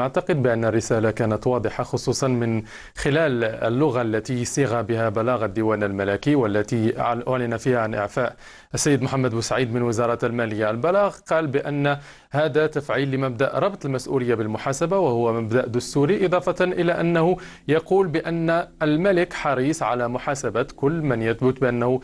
أعتقد بأن الرسالة كانت واضحة خصوصا من خلال اللغة التي صيغ بها بلاغ الديوان الملكي والتي أعلن فيها عن إعفاء السيد محمد بوسعيد من وزارة المالية البلاغ قال بأن هذا تفعيل لمبدأ ربط المسؤولية بالمحاسبة وهو مبدأ دستوري إضافة إلى أنه يقول بأن الملك حريص على محاسبة كل من يثبت بأنه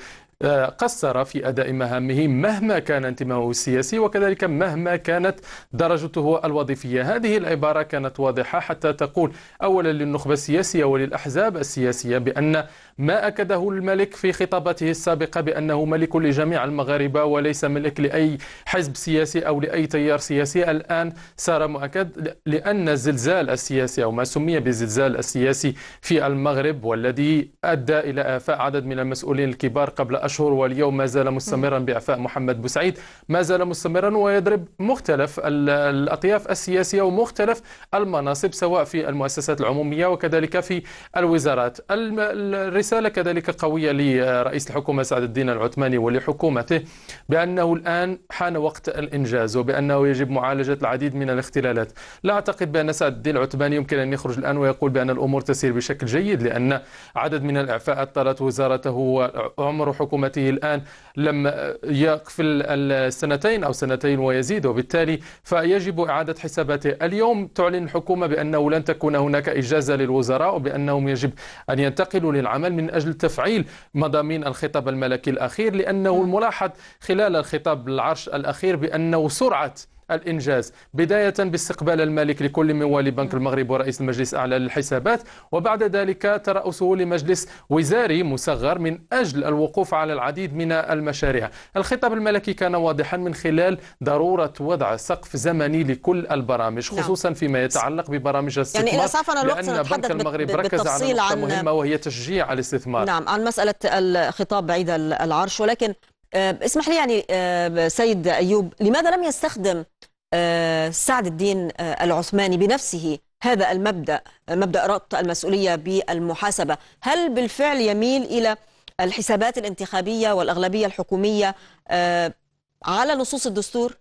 قصر في أداء مهامه مهما كان انتمائه السياسي وكذلك مهما كانت درجته الوظيفية هذه العبارة كانت واضحة حتى تقول أولا للنخبة السياسية وللأحزاب السياسية بأن ما أكده الملك في خطاباته السابقة بأنه ملك لجميع المغاربة وليس ملك لأي حزب سياسي أو لأي تيار سياسي الآن صار مؤكد لأن الزلزال السياسي أو ما سمي بالزلزال السياسي في المغرب والذي أدى إلى آفاء عدد من المسؤولين الكبار قبل أشهر واليوم ما زال مستمرا بإعفاء محمد بوسعيد ما زال مستمرا ويضرب مختلف الأطياف السياسية ومختلف المناصب سواء في المؤسسات العمومية وكذلك في الوزارات الرسالة كذلك قوية لرئيس الحكومة سعد الدين العثماني ولحكومته بأنه الآن حان وقت الإنجاز وبأنه يجب معالجة العديد من الاختلالات لا أعتقد بأن سعد الدين العثماني يمكن أن يخرج الآن ويقول بأن الأمور تسير بشكل جيد لأن عدد من الإعفاءات طالت وزارته وعمر حكومة حكومته الآن لم يقفل السنتين أو سنتين ويزيد وبالتالي فيجب إعادة حساباته اليوم تعلن الحكومة بأنه لن تكون هناك إجازة للوزراء وبأنهم يجب أن ينتقلوا للعمل من أجل تفعيل مضامين الخطاب الملكي الأخير لأنه الملاحظ خلال الخطاب العرش الأخير بأنه سرعة الإنجاز بداية باستقبال المالك لكل من والي بنك المغرب ورئيس المجلس الأعلى للحسابات وبعد ذلك ترأسه لمجلس وزاري مصغر من أجل الوقوف على العديد من المشاريع الخطاب الملكي كان واضحا من خلال ضرورة وضع سقف زمني لكل البرامج نعم. خصوصا فيما يتعلق ببرامج الاستثمار يعني إذا صافنا الوقت لأن بنك المغرب ركز على نقطة مهمة وهي تشجيع الاستثمار نعم عن مسألة الخطاب بعيد العرش ولكن آه، اسمح لي يعني آه، سيد أيوب لماذا لم يستخدم آه، سعد الدين العثماني بنفسه هذا المبدأ مبدأ ربط المسؤولية بالمحاسبة هل بالفعل يميل إلى الحسابات الانتخابية والأغلبية الحكومية على نصوص الدستور؟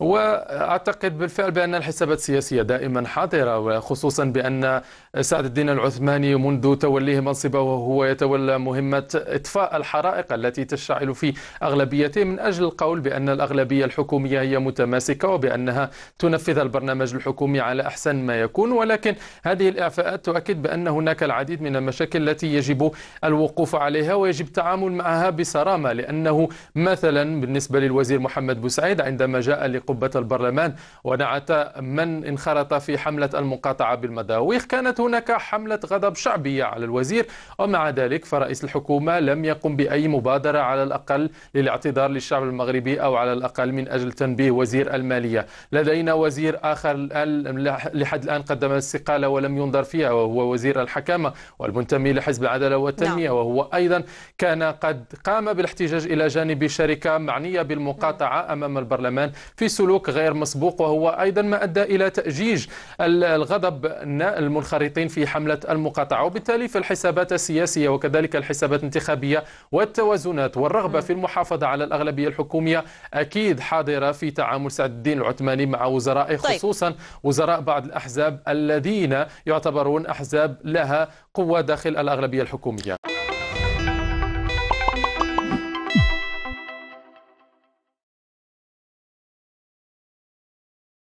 واعتقد بالفعل بان الحسابات السياسيه دائما حاضره وخصوصا بان سعد الدين العثماني منذ توليه منصبه وهو يتولى مهمه اطفاء الحرائق التي تشتعل في اغلبيته من اجل القول بان الاغلبيه الحكوميه هي متماسكه وبانها تنفذ البرنامج الحكومي على احسن ما يكون ولكن هذه الاعفاءات تؤكد بان هناك العديد من المشاكل التي يجب الوقوف عليها ويجب التعامل معها بصرامه لانه مثلا بالنسبه للوزير محمد بوسعيد عندما جاء قبة البرلمان ونعت من انخرط في حملة المقاطعة بالمداويخ كانت هناك حملة غضب شعبية على الوزير ومع ذلك فرئيس الحكومة لم يقم بأي مبادرة على الأقل للاعتذار للشعب المغربي أو على الأقل من أجل تنبيه وزير المالية لدينا وزير آخر لحد الآن قدم الاستقالة ولم ينظر فيها وهو وزير الحكامة والمنتمي لحزب العدالة والتنمية نعم. وهو أيضا كان قد قام بالاحتجاج إلى جانب شركة معنية بالمقاطعة أمام البرلمان في سلوك غير مسبوق وهو أيضا ما أدى إلى تأجيج الغضب المنخرطين في حملة المقاطعة وبالتالي في الحسابات السياسية وكذلك الحسابات الانتخابية والتوازنات والرغبة في المحافظة على الأغلبية الحكومية أكيد حاضرة في تعامل سعد الدين العثماني مع وزرائه طيب. خصوصا وزراء بعض الأحزاب الذين يعتبرون أحزاب لها قوة داخل الأغلبية الحكومية